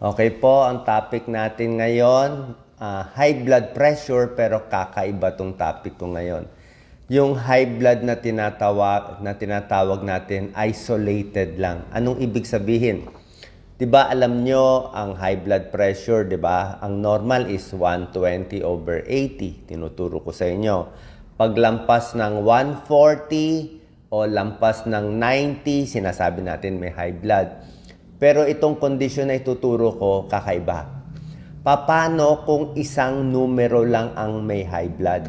Okay po, ang topic natin ngayon, uh, high blood pressure pero kakaiba tong topic ko ngayon. Yung high blood na tinatawag, na tinatawag natin isolated lang. Anong ibig sabihin? 'Di ba alam nyo ang high blood pressure, 'di ba? Ang normal is 120 over 80, tinuturo ko sa inyo. Paglampas ng 140 o lampas ng 90, sinasabi natin may high blood pero itong condition na ituturo ko, kakaiba. Paano kung isang numero lang ang may high blood?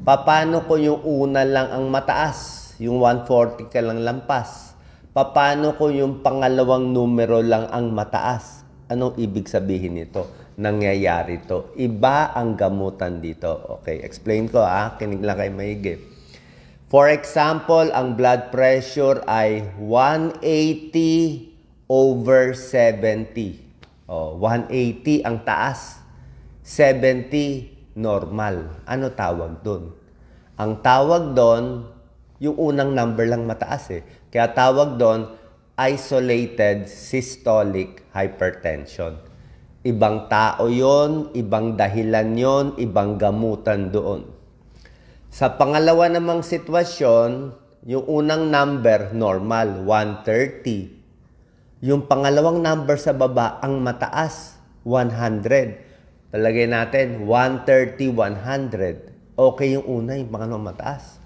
Paano kung yung una lang ang mataas? Yung 140 ka lang lampas? Paano kung yung pangalawang numero lang ang mataas? Anong ibig sabihin nito? Nangyayari to. Iba ang gamutan dito. Okay, explain ko ah. Kinig lang kayo maigi. For example, ang blood pressure ay 180 over 70. Oh, 180 ang taas. 70 normal. Ano tawag doon? Ang tawag doon, yung unang number lang mataas eh. Kaya tawag doon, isolated systolic hypertension. Ibang tao yon, ibang dahilan yon, ibang gamutan doon. Sa pangalawa namang sitwasyon, yung unang number, normal, 130. Yung pangalawang number sa baba, ang mataas, 100. Talagay natin, 130, 100. Okay yung una, yung pangalawang mataas.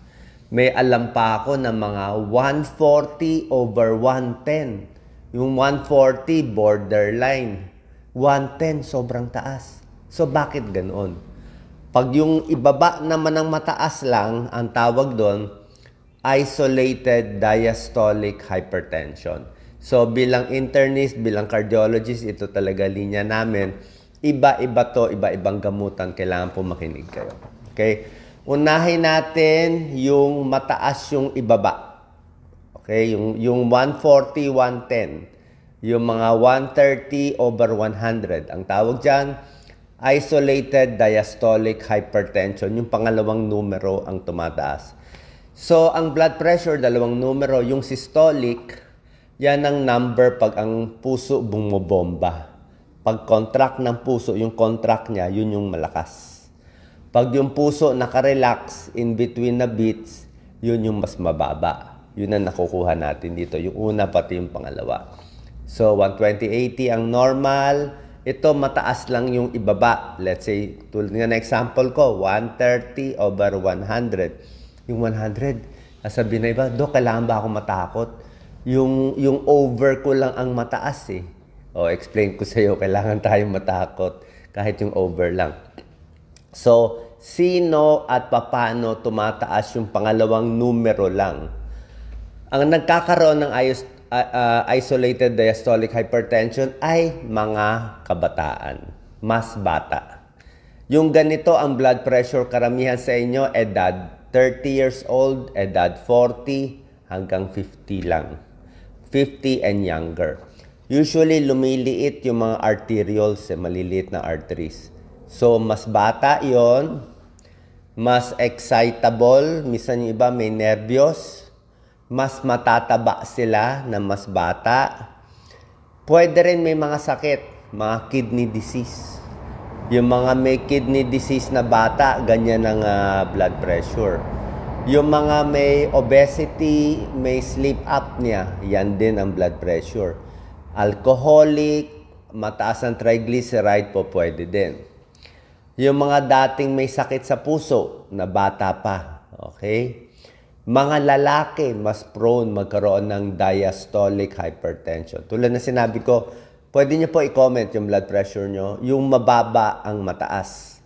May alam pa ako ng mga 140 over 110. Yung 140, borderline. 110, sobrang taas. So, bakit ganoon? Pag yung ibaba naman ng mataas lang, ang tawag doon, isolated diastolic hypertension So bilang internist, bilang cardiologist, ito talaga linya namin. Iba-iba to, iba-ibang gamutan. Kailangan po makinig kayo. Okay? Unahin natin yung mataas yung ibaba. Okay? Yung, yung 140, 110. Yung mga 130 over 100. Ang tawag dyan, isolated diastolic hypertension. Yung pangalawang numero ang tumataas. So, ang blood pressure, dalawang numero. Yung systolic, yan ang number pag ang puso bumobomba. Pag contract ng puso, yung contract niya, yun yung malakas. Pag yung puso nakarelax in between na beats, yun yung mas mababa. Yun ang nakukuha natin dito. Yung una pati yung pangalawa. So, 120-80 ang normal. Ito, mataas lang yung ibaba. Let's say, tulad nga na example ko, 130 over 100. Yung 100, sabi na iba, do, kailangan ba ako matakot? yung, yung over ko lang ang mataas eh. O, explain ko sa iyo, kailangan tayong matakot kahit yung over lang. So, sino at paano tumataas yung pangalawang numero lang? Ang nagkakaroon ng ayos, uh, uh, isolated diastolic hypertension ay mga kabataan, mas bata. Yung ganito ang blood pressure karamihan sa inyo, edad 30 years old, edad 40 hanggang 50 lang. 50 and younger. Usually, lumiliit yung mga arterioles, eh, maliliit na arteries. So, mas bata yon mas excitable, minsan yung iba may nervyos, mas matataba sila na mas bata. Pwede rin may mga sakit, mga kidney disease. Yung mga may kidney disease na bata, ganyan ang uh, blood pressure yung mga may obesity, may sleep apnea, yan din ang blood pressure. Alcoholic, mataas ang triglyceride po pwede din. Yung mga dating may sakit sa puso, na bata pa, okay? Mga lalaki, mas prone magkaroon ng diastolic hypertension. Tulad na sinabi ko, pwede niyo po i-comment yung blood pressure nyo, yung mababa ang mataas.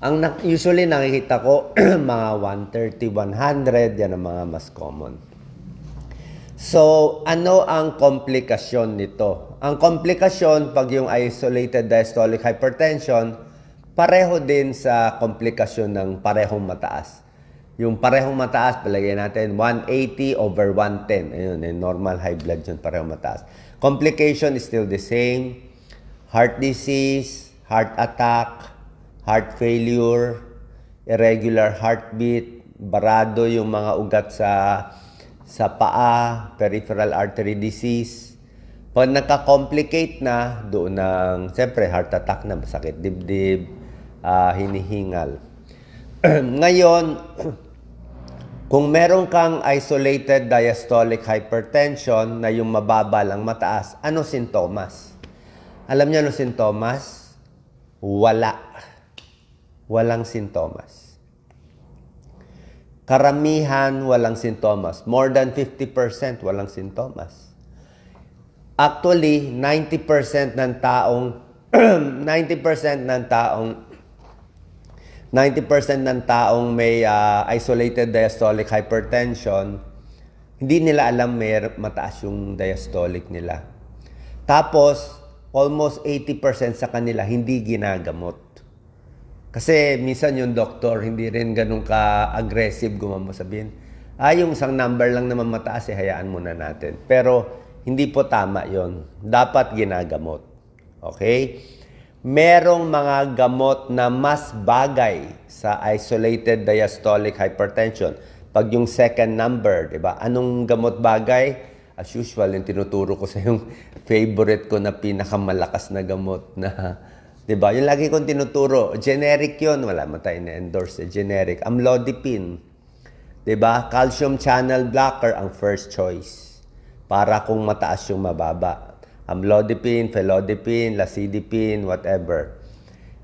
Ang na- usually nakikita ko mga 130, 100, yan ang mga mas common. So, ano ang komplikasyon nito? Ang komplikasyon pag yung isolated diastolic hypertension, pareho din sa komplikasyon ng parehong mataas. Yung parehong mataas, palagay natin 180 over 110. Ayun, yung eh, normal high blood yun, parehong mataas. Complication is still the same. Heart disease, heart attack, heart failure, irregular heartbeat, barado yung mga ugat sa sa paa, peripheral artery disease. Pag nagka-complicate na, doon ng, siyempre, heart attack na, masakit dibdib, uh, hinihingal. Ngayon, kung meron kang isolated diastolic hypertension na yung mababa lang mataas, ano sintomas? Alam niyo ano sintomas? Wala walang sintomas. Karamihan walang sintomas. More than 50% walang sintomas. Actually, 90% ng taong 90% ng taong 90% ng taong may uh, isolated diastolic hypertension, hindi nila alam may mataas yung diastolic nila. Tapos, almost 80% sa kanila hindi ginagamot. Kasi minsan yung doktor hindi rin ganun ka-aggressive gumamo sabihin. Ah, yung isang number lang naman mataas, eh, hayaan muna natin. Pero hindi po tama yon. Dapat ginagamot. Okay? Merong mga gamot na mas bagay sa isolated diastolic hypertension. Pag yung second number, di ba? Anong gamot bagay? As usual, yung tinuturo ko sa yung favorite ko na pinakamalakas na gamot na 'Di ba? Yung lagi kong tinuturo, generic 'yon, wala man tayong endorse na eh. generic. Amlodipine. 'Di ba? Calcium channel blocker ang first choice para kung mataas yung mababa. Amlodipine, felodipine, lacidipine, whatever.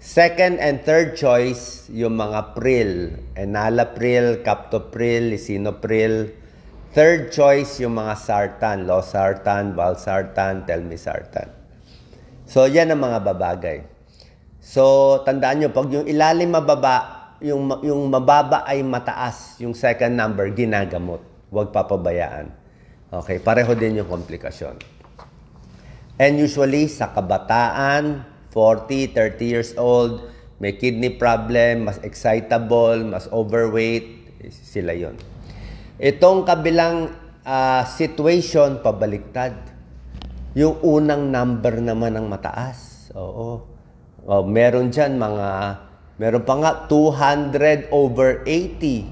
Second and third choice, yung mga pril. Enalapril, captopril, lisinopril. Third choice, yung mga sartan. Losartan, valsartan, telmisartan. So, yan ang mga babagay. So, tandaan nyo, pag yung ilalim mababa, yung, yung mababa ay mataas, yung second number, ginagamot. Huwag papabayaan. Okay, pareho din yung komplikasyon. And usually, sa kabataan, 40, 30 years old, may kidney problem, mas excitable, mas overweight, sila yon. Itong kabilang uh, situation, pabaliktad. Yung unang number naman ang mataas. Oo. Oh, meron dyan mga, meron pa nga 200 over 80.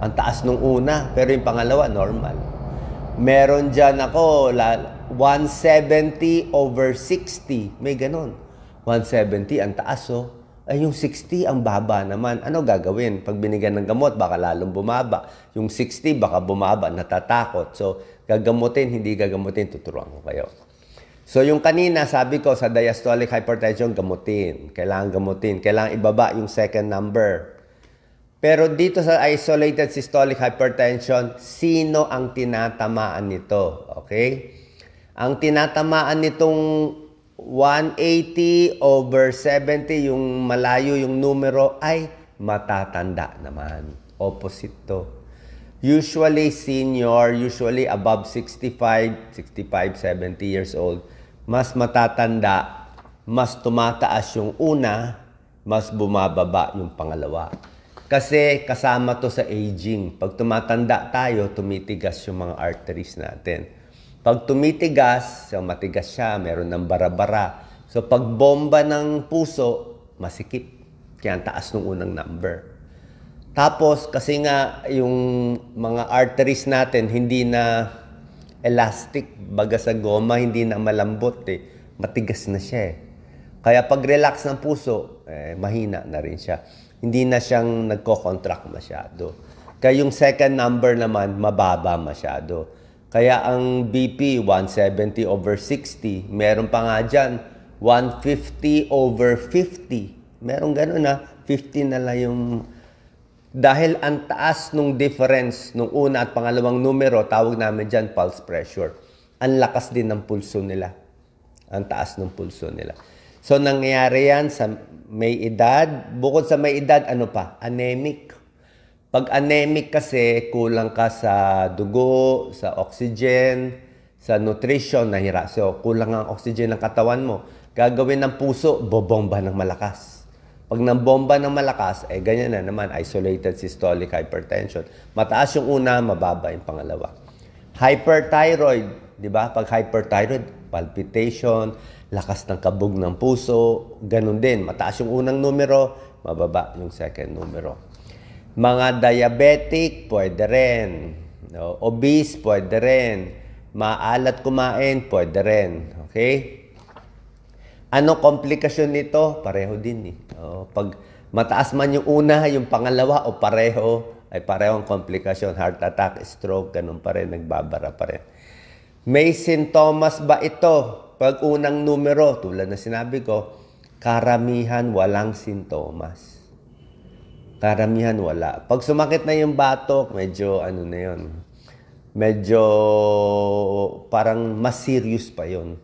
Ang taas nung una, pero yung pangalawa, normal. Meron dyan ako, 170 over 60. May ganun. 170, ang taas oh. Ay, yung 60, ang baba naman. Ano gagawin? Pag binigyan ng gamot, baka lalong bumaba. Yung 60, baka bumaba, natatakot. So, gagamutin, hindi gagamutin, tuturuan ko kayo. So yung kanina, sabi ko sa diastolic hypertension, gamutin. Kailangan gamutin. Kailangan ibaba yung second number. Pero dito sa isolated systolic hypertension, sino ang tinatamaan nito? Okay? Ang tinatamaan nitong 180 over 70, yung malayo yung numero, ay matatanda naman. Opposite to usually senior, usually above 65, 65, 70 years old, mas matatanda, mas tumataas yung una, mas bumababa yung pangalawa. Kasi kasama to sa aging. Pag tumatanda tayo, tumitigas yung mga arteries natin. Pag tumitigas, so matigas siya, meron ng barabara. So pag bomba ng puso, masikip. Kaya ang taas ng unang number. Tapos, kasi nga yung mga arteries natin hindi na elastic, baga sa goma, hindi na malambot eh. Matigas na siya eh. Kaya pag relax ng puso, eh, mahina na rin siya. Hindi na siyang nagko-contract masyado. Kaya yung second number naman, mababa masyado. Kaya ang BP, 170 over 60. Meron pa nga dyan, 150 over 50. Meron ganun na, ah. 50 na lang yung dahil ang taas nung difference ng una at pangalawang numero, tawag namin dyan pulse pressure. Ang lakas din ng pulso nila. Ang taas ng pulso nila. So, nangyayari yan sa may edad. Bukod sa may edad, ano pa? Anemic. Pag anemic kasi, kulang ka sa dugo, sa oxygen, sa nutrition, nahira. So, kulang ang oxygen ng katawan mo. Gagawin ng puso, bobomba ng malakas pag nambomba ng malakas, eh ganyan na naman, isolated systolic hypertension. Mataas yung una, mababa yung pangalawa. Hyperthyroid, di ba? Pag hyperthyroid, palpitation, lakas ng kabog ng puso, ganun din. Mataas yung unang numero, mababa yung second numero. Mga diabetic, pwede rin. No? Obese, pwede rin. Maalat kumain, pwede rin. Okay? Ano komplikasyon nito? Pareho din eh. O, pag mataas man yung una, yung pangalawa o pareho, ay parehong komplikasyon. Heart attack, stroke, ganun pa rin, nagbabara pa rin. May sintomas ba ito? Pag unang numero, tulad na sinabi ko, karamihan walang sintomas. Karamihan wala. Pag sumakit na yung batok, medyo ano na yon medyo parang mas serious pa yon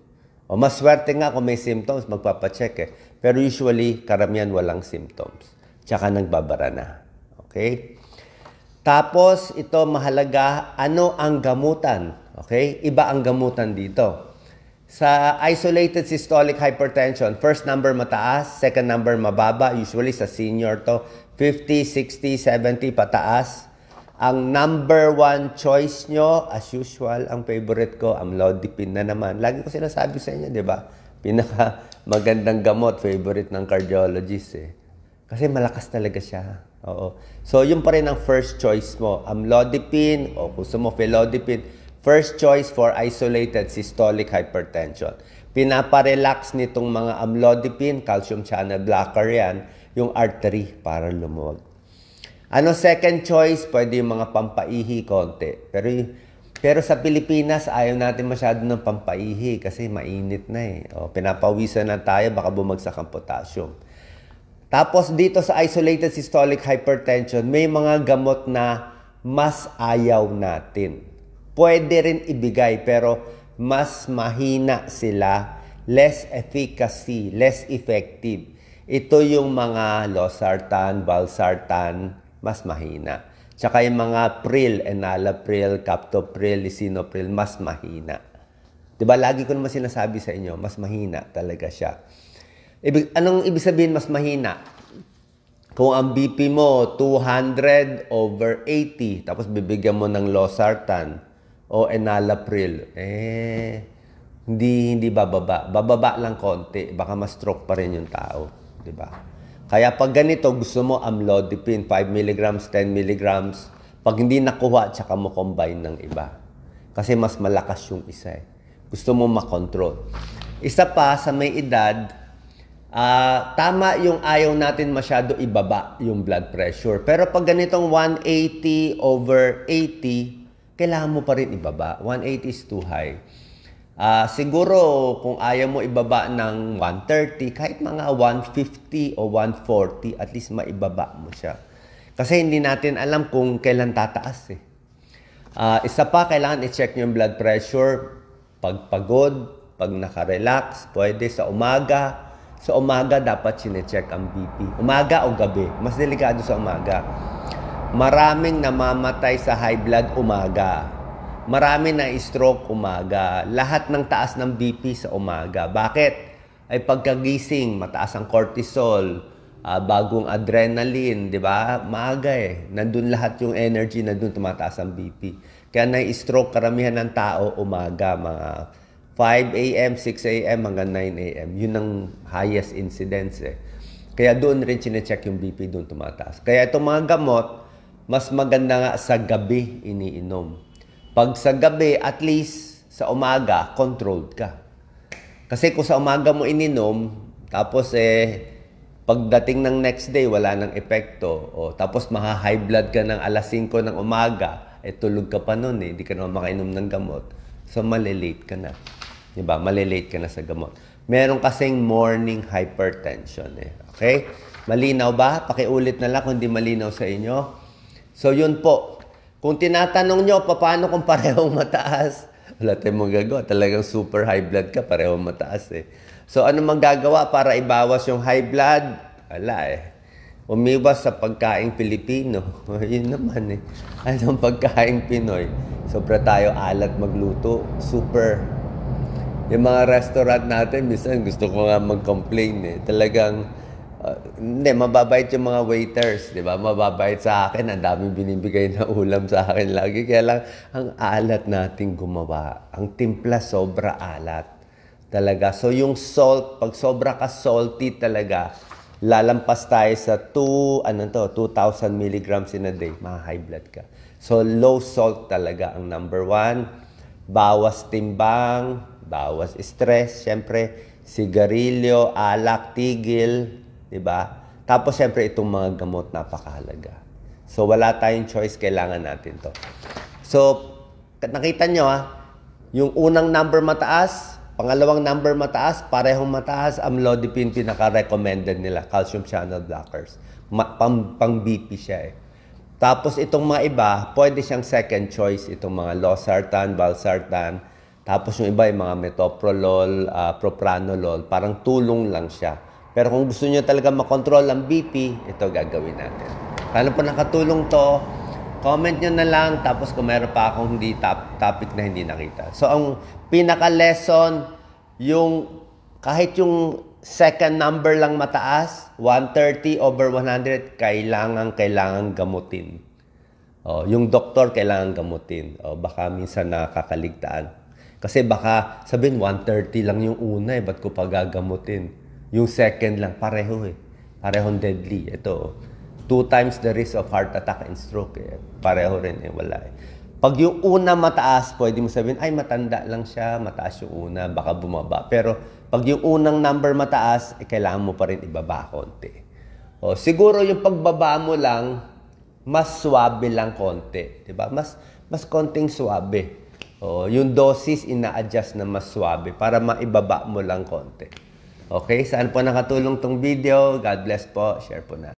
o maswerte nga kung may symptoms, magpapacheck eh. Pero usually, karamihan walang symptoms. Tsaka nagbabara na. Okay? Tapos, ito mahalaga, ano ang gamutan? Okay? Iba ang gamutan dito. Sa isolated systolic hypertension, first number mataas, second number mababa. Usually sa senior to, 50, 60, 70 pataas. Ang number one choice nyo, as usual, ang favorite ko, ang Lodipin na naman. Lagi ko sinasabi sa inyo, di ba? Pinaka magandang gamot, favorite ng cardiologist eh. Kasi malakas talaga siya. Oo. So, yun pa rin ang first choice mo. Amlodipine o gusto mo felodipine. First choice for isolated systolic hypertension. Pinaparelax nitong mga amlodipine, calcium channel blocker yan, yung artery para lumuwag. Ano second choice, pwede yung mga pampaihi konti. Pero pero sa Pilipinas, ayaw natin masyado ng pampaihi kasi mainit na eh. O, pinapawisan na tayo, baka bumagsak ang potassium. Tapos dito sa isolated systolic hypertension, may mga gamot na mas ayaw natin. Pwede rin ibigay pero mas mahina sila, less efficacy, less effective. Ito yung mga losartan, valsartan, mas mahina. Tsaka yung mga pril, enalapril, captopril, lisinopril, mas mahina. ba diba, lagi ko naman sinasabi sa inyo, mas mahina talaga siya. Ibig, anong ibig sabihin mas mahina? Kung ang BP mo, 200 over 80, tapos bibigyan mo ng losartan o enalapril, eh, hindi, hindi bababa. Bababa lang konti, baka ma-stroke pa rin yung tao. ba? Diba? Kaya pag ganito, gusto mo amlodipine, 5 mg, 10 mg. Pag hindi nakuha, tsaka mo combine ng iba. Kasi mas malakas yung isa eh. Gusto mo makontrol. Isa pa, sa may edad, uh, tama yung ayaw natin masyado ibaba yung blood pressure. Pero pag ganitong 180 over 80, kailangan mo pa rin ibaba. 180 is too high. Uh, siguro kung ayaw mo ibaba ng 130, kahit mga 150 o 140, at least maibaba mo siya. Kasi hindi natin alam kung kailan tataas eh. Uh, isa pa, kailangan i-check yung blood pressure pag pagod, pag nakarelax, pwede sa umaga. Sa umaga, dapat sine-check ang BP. Umaga o gabi. Mas delikado sa umaga. Maraming namamatay sa high blood umaga marami na stroke umaga. Lahat ng taas ng BP sa umaga. Bakit? Ay pagkagising, mataas ang cortisol, uh, bagong adrenaline, di ba? Maaga eh. Nandun lahat yung energy, nandun tumataas ang BP. Kaya na-stroke karamihan ng tao umaga, mga 5 a.m., 6 a.m. hanggang 9 a.m. Yun ang highest incidence eh. Kaya doon rin chinecheck yung BP, doon tumataas. Kaya itong mga gamot, mas maganda nga sa gabi iniinom. Pag sa gabi, at least sa umaga, controlled ka. Kasi kung sa umaga mo ininom, tapos eh, pagdating ng next day, wala nang epekto. O, tapos maha-high blood ka ng alas 5 ng umaga, eh tulog ka pa nun eh, hindi ka naman makainom ng gamot. So, malilate ka na. Diba? Malilate ka na sa gamot. Meron kasing morning hypertension eh. Okay? Malinaw ba? Pakiulit na lang kung hindi malinaw sa inyo. So, yun po. Kung tinatanong nyo, paano kung parehong mataas? Wala tayong magagawa. Talagang super high blood ka, parehong mataas eh. So, ano magagawa para ibawas yung high blood? Wala eh. Umiwas sa pagkaing Pilipino. Yun naman eh. Anong pagkaing Pinoy? Sobra tayo alat magluto. Super. Yung mga restaurant natin, minsan gusto ko nga mag-complain eh. Talagang Uh, hindi, mababait yung mga waiters, di ba? Mababait sa akin, ang daming binibigay na ulam sa akin lagi. Kaya lang, ang alat nating gumawa. Ang timpla, sobra alat. Talaga. So, yung salt, pag sobra ka salty talaga, lalampas tayo sa 2, ano to, 2,000 milligrams in a day. Mga high blood ka. So, low salt talaga ang number one. Bawas timbang, bawas stress, syempre, sigarilyo, alak, tigil, 'di ba? Tapos syempre itong mga gamot napakahalaga. So wala tayong choice, kailangan natin 'to. So nakita nyo ha, ah, yung unang number mataas, pangalawang number mataas, parehong mataas, ang amlodipine pinaka-recommended nila, calcium channel blockers. Ma- pang, pang BP siya eh. Tapos itong mga iba, pwede siyang second choice, itong mga losartan, valsartan, tapos yung iba yung mga metoprolol, uh, propranolol, parang tulong lang siya. Pero kung gusto nyo talaga makontrol ang BP, ito gagawin natin. Sana po nakatulong to. Comment nyo na lang. Tapos kung meron pa akong hindi top, topic na hindi nakita. So, ang pinaka-lesson, yung kahit yung second number lang mataas, 130 over 100, kailangan, kailangan gamutin. Oh, yung doktor kailangan gamutin. Oh, baka minsan nakakaligtaan. Kasi baka sabihin 130 lang yung una eh, ba't ko pa gagamutin? Yung second lang, pareho eh. Parehong deadly. Ito, two times the risk of heart attack and stroke eh. Pareho rin eh, wala eh. Pag yung una mataas, pwede mo sabihin, ay matanda lang siya, mataas yung una, baka bumaba. Pero pag yung unang number mataas, eh, kailangan mo pa rin ibaba konti. O, siguro yung pagbaba mo lang, mas swabe lang konti. Diba? Mas, mas konting swabe. O, yung dosis, ina-adjust na mas swabe para maibaba mo lang konti. Okay, saan po nakatulong tong video? God bless po. Share po na.